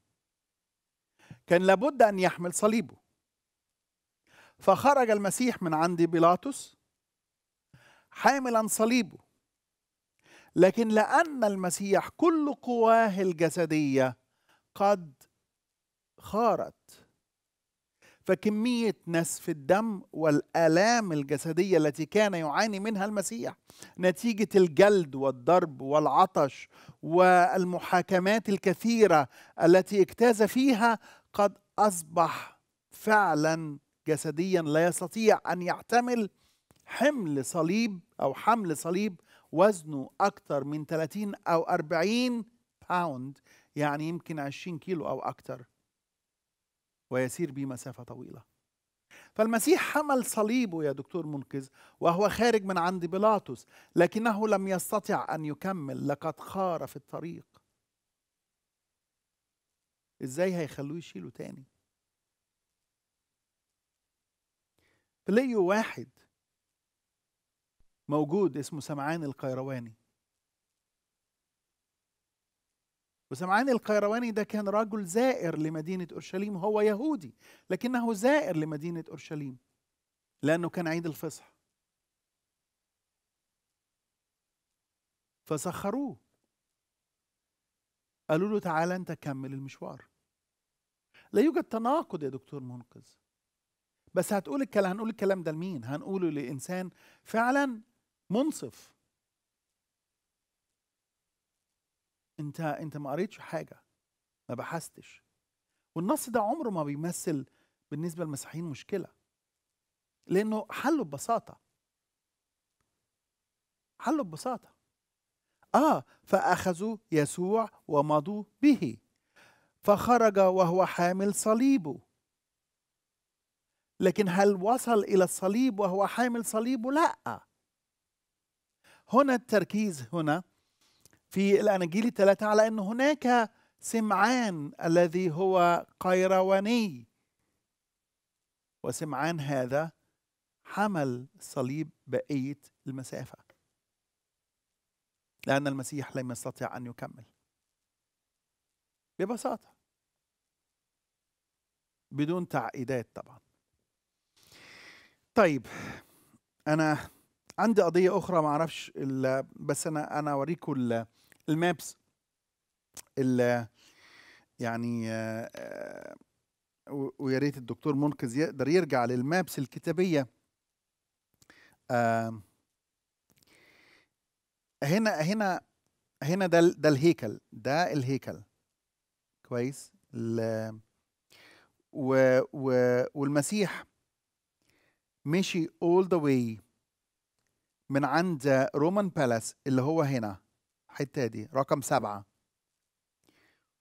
Speaker 1: كان لابد ان يحمل صليبه فخرج المسيح من عند بيلاطس حاملا صليبه لكن لان المسيح كل قواه الجسديه قد خارت فكمية نسف الدم والآلام الجسدية التي كان يعاني منها المسيح نتيجة الجلد والضرب والعطش والمحاكمات الكثيرة التي اجتاز فيها قد أصبح فعلا جسديا لا يستطيع أن يحتمل حمل صليب أو حمل صليب وزنه أكثر من 30 أو 40 باوند يعني يمكن 20 كيلو أو أكثر ويسير به مسافة طويلة فالمسيح حمل صليبه يا دكتور منقذ وهو خارج من عند بيلاطس لكنه لم يستطع أن يكمل لقد خار في الطريق ازاي هيخلوه يشيله تاني ليو واحد موجود اسمه سمعان القيرواني وسمعان القيرواني ده كان رجل زائر لمدينة أورشليم هو يهودي لكنه زائر لمدينة أورشليم لأنه كان عيد الفصح فسخروه قالوا له تعالى أنت كمل المشوار لا يوجد تناقض يا دكتور منقذ بس هتقول الكلام هنقول الكلام ده لمين هنقوله لإنسان فعلا منصف انت انت ما قريتش حاجه ما بحثتش والنص ده عمره ما بيمثل بالنسبه للمسيحيين مشكله لانه حله ببساطه حله ببساطه اه فاخذوا يسوع ومضوا به فخرج وهو حامل صليبه لكن هل وصل الى الصليب وهو حامل صليبه لا هنا التركيز هنا في الأناجيل الثلاثة على أن هناك سمعان الذي هو قيرواني وسمعان هذا حمل صليب بقية المسافة لأن المسيح لم يستطع أن يكمل ببساطة بدون تعقيدات طبعا طيب أنا عندي قضية أخرى معرفش بس أنا أنا أوريكم المابس ال يعني آه، آه، ويا ريت الدكتور منقذ يقدر يرجع للمابس الكتابيه هنا هنا هنا ده ده الهيكل ده الهيكل كويس و و والمسيح مشي all the way من عند رومان بالاس اللي هو هنا الحته دي رقم سبعة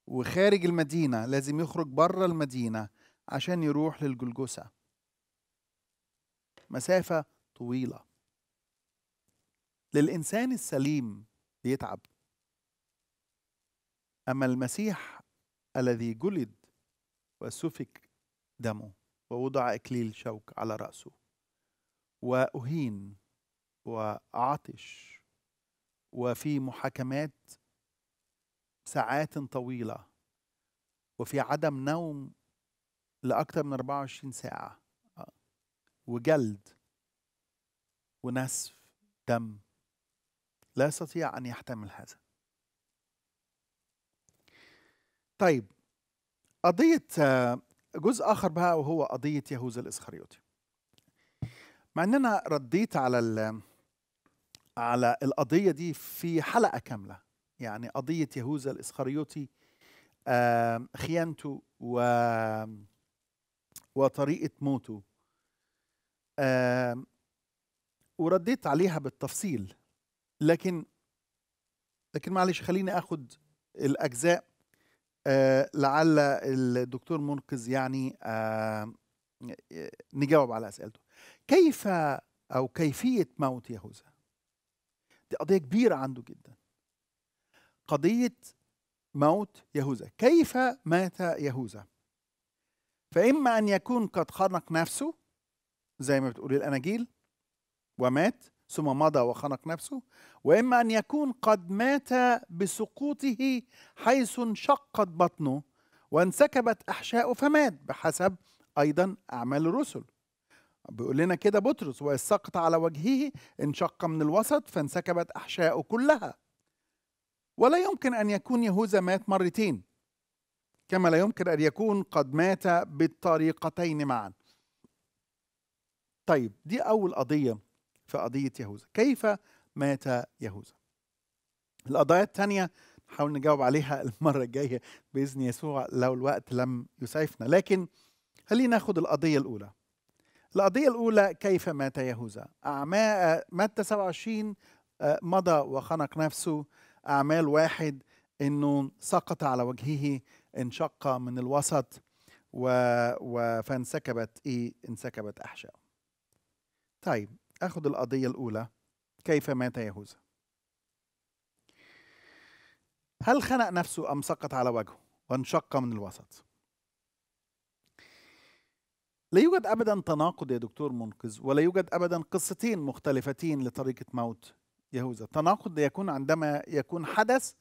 Speaker 1: وخارج المدينه لازم يخرج بره المدينه عشان يروح للجلجسه مسافه طويله للانسان السليم بيتعب اما المسيح الذي جلد وسفك دمه ووضع اكليل شوك على راسه واهين وعطش وفي محاكمات ساعات طويلة وفي عدم نوم لأكثر من 24 ساعة آه، وجلد ونسف دم لا يستطيع أن يحتمل هذا طيب قضية آه، جزء آخر بقى وهو قضية يهوذا الإسخريوطي مع أننا رديت على على القضية دي في حلقة كاملة يعني قضية يهوذا الإسخريوطي خيانته و وطريقة موته ورديت عليها بالتفصيل لكن لكن معلش خليني اخد الاجزاء آه، لعل الدكتور منقذ يعني نجاوب على اسئلته كيف او كيفيه موت يهوذا دي قضيه كبيره عنده جدا قضيه موت يهوذا كيف مات يهوذا فاما ان يكون قد خنق نفسه زي ما بتقول الاناجيل ومات ثم مضى وخنق نفسه واما ان يكون قد مات بسقوطه حيث انشقت بطنه وانسكبت احشاؤه فمات بحسب ايضا اعمال الرسل بيقول لنا كده بطرس واسقط على وجهه انشق من الوسط فانسكبت احشاؤه كلها ولا يمكن ان يكون يهوذا مات مرتين كما لا يمكن ان يكون قد مات بالطريقتين معا طيب دي اول قضيه في قضيه يهوذا كيف مات يهوذا القضايا الثانيه نحاول نجاوب عليها المره الجايه باذن يسوع لو الوقت لم يسعفنا لكن خلينا ناخد القضيه الاولى القضية الأولى كيف مات يهوذا أعمال متى 27 مضى وخنق نفسه أعمال واحد أنه سقط على وجهه انشق من الوسط و... و... فانسكبت إيه انسكبت أحشاء طيب أخذ القضية الأولى كيف مات يهوذا هل خنق نفسه أم سقط على وجهه وانشق من الوسط لا يوجد ابدا تناقض يا دكتور منقذ ولا يوجد ابدا قصتين مختلفتين لطريقه موت يهوذا التناقض يكون عندما يكون حدث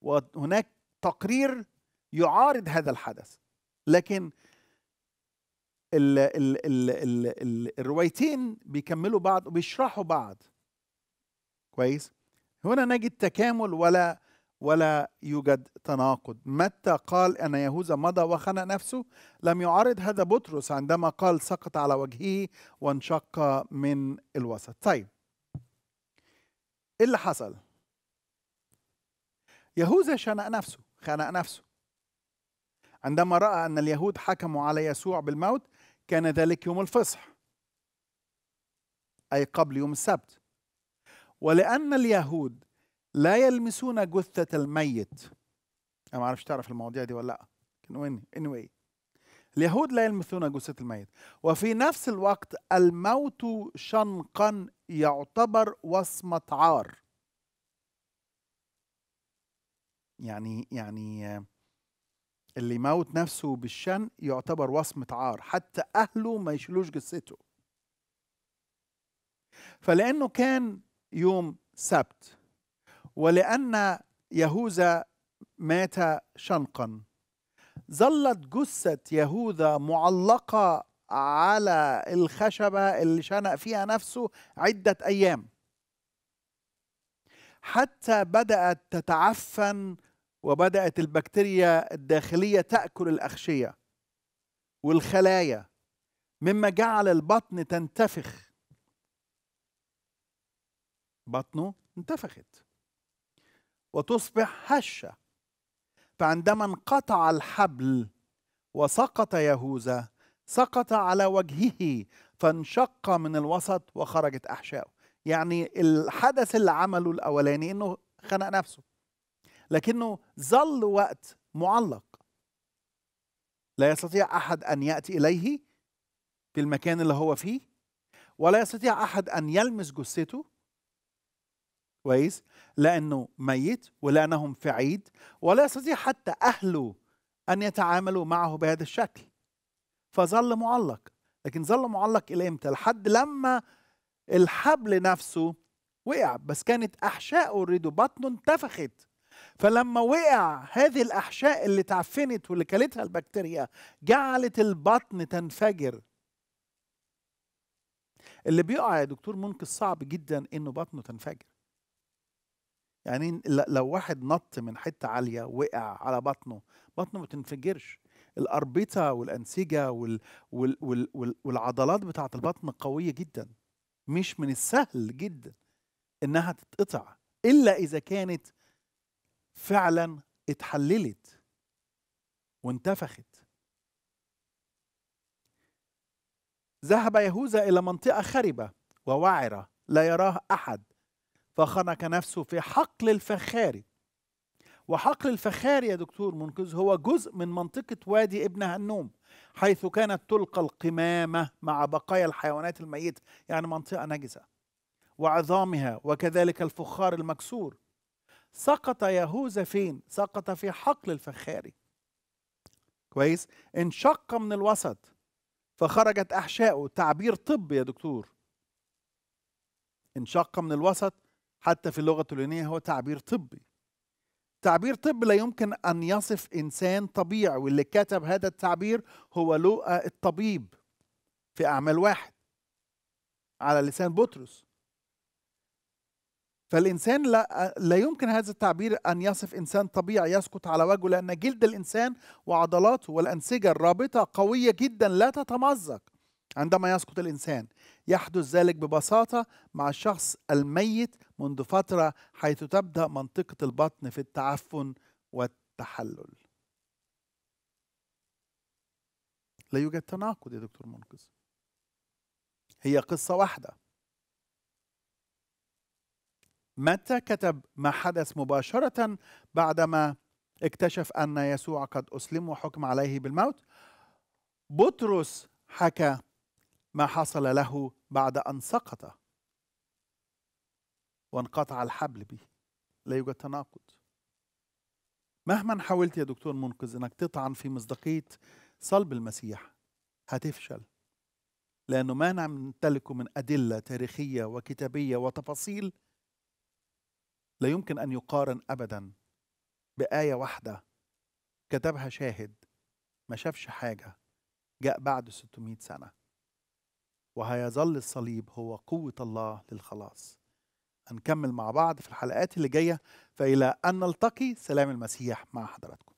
Speaker 1: وهناك تقرير يعارض هذا الحدث لكن الـ الـ الـ الـ الـ الروايتين بيكملوا بعض وبيشرحوا بعض كويس هنا نجد تكامل ولا ولا يوجد تناقض متى قال أن يهوذا مضى وخنق نفسه لم يعارض هذا بطرس عندما قال سقط على وجهه وانشق من الوسط طيب إيه اللي حصل يهوذا شنق نفسه خنق نفسه عندما رأى أن اليهود حكموا على يسوع بالموت كان ذلك يوم الفصح أي قبل يوم السبت ولأن اليهود لا يلمسون جثة الميت أنا ما أعرفش تعرف المواضيع دي ولا لأ anyway اليهود لا يلمسون جثة الميت وفي نفس الوقت الموت شنقا يعتبر وصمة عار يعني يعني اللي يموت نفسه بالشن يعتبر وصمة عار حتى أهله ما يشيلوش جثته فلأنه كان يوم سبت ولأن يهوذا مات شنقا ظلت جثة يهوذا معلقة على الخشبة اللي شنق فيها نفسه عدة أيام حتى بدأت تتعفن وبدأت البكتيريا الداخلية تأكل الأغشية والخلايا مما جعل البطن تنتفخ بطنه انتفخت وتصبح هشه فعندما انقطع الحبل وسقط يهوذا سقط على وجهه فانشق من الوسط وخرجت احشاؤه يعني الحدث اللي عمله الاولاني انه خنق نفسه لكنه ظل وقت معلق لا يستطيع احد ان ياتي اليه في المكان اللي هو فيه ولا يستطيع احد ان يلمس جثته كويس لانه ميت ولانهم في عيد ولا يستطيع حتى اهله ان يتعاملوا معه بهذا الشكل فظل معلق لكن ظل معلق الى امتى لحد لما الحبل نفسه وقع بس كانت احشاء اوريدي بطنه انتفخت فلما وقع هذه الاحشاء اللي تعفنت واللي كلتها البكتيريا جعلت البطن تنفجر اللي بيقع يا دكتور منقذ صعب جدا انه بطنه تنفجر يعني لو واحد نط من حته عاليه وقع على بطنه بطنه ما تنفجرش الاربطه والانسجه وال وال وال وال والعضلات بتاعه البطن قويه جدا مش من السهل جدا انها تتقطع الا اذا كانت فعلا اتحللت وانتفخت ذهب يهوذا الى منطقه خربه ووعره لا يراها احد فخنق نفسه في حقل الفخاري وحقل الفخاري يا دكتور منقذ هو جزء من منطقة وادي ابن هنوم حيث كانت تلقى القمامة مع بقايا الحيوانات الميتة يعني منطقة نجسة وعظامها وكذلك الفخار المكسور سقط يهوذا فين؟ سقط في حقل الفخاري كويس؟ انشق من الوسط فخرجت أحشائه تعبير طبي يا دكتور انشق من الوسط حتى في اللغة اليونانية هو تعبير طبي تعبير طب لا يمكن أن يصف إنسان طبيعي واللي كتب هذا التعبير هو لوقا الطبيب في أعمال واحد على لسان بطرس فالإنسان لا, لا يمكن هذا التعبير أن يصف إنسان طبيعي يسقط على وجهه لأن جلد الإنسان وعضلاته والأنسجة الرابطة قوية جدا لا تتمزق عندما يسقط الإنسان يحدث ذلك ببساطة مع الشخص الميت منذ فترة حيث تبدأ منطقة البطن في التعفن والتحلل لا يوجد تناقض يا دكتور منقذ هي قصة واحدة متى كتب ما حدث مباشرة بعدما اكتشف أن يسوع قد أسلم وحكم عليه بالموت بطرس حكى ما حصل له بعد أن سقط وانقطع الحبل به لا يوجد تناقض مهما حاولت يا دكتور منقذ انك تطعن في مصداقيه صلب المسيح هتفشل لانه ما نمتلكه من ادله تاريخيه وكتابيه وتفاصيل لا يمكن ان يقارن ابدا بايه واحده كتبها شاهد ما شافش حاجه جاء بعد 600 سنه وهيظل الصليب هو قوة الله للخلاص هنكمل مع بعض في الحلقات اللي جاية فإلى أن نلتقي سلام المسيح مع حضراتكم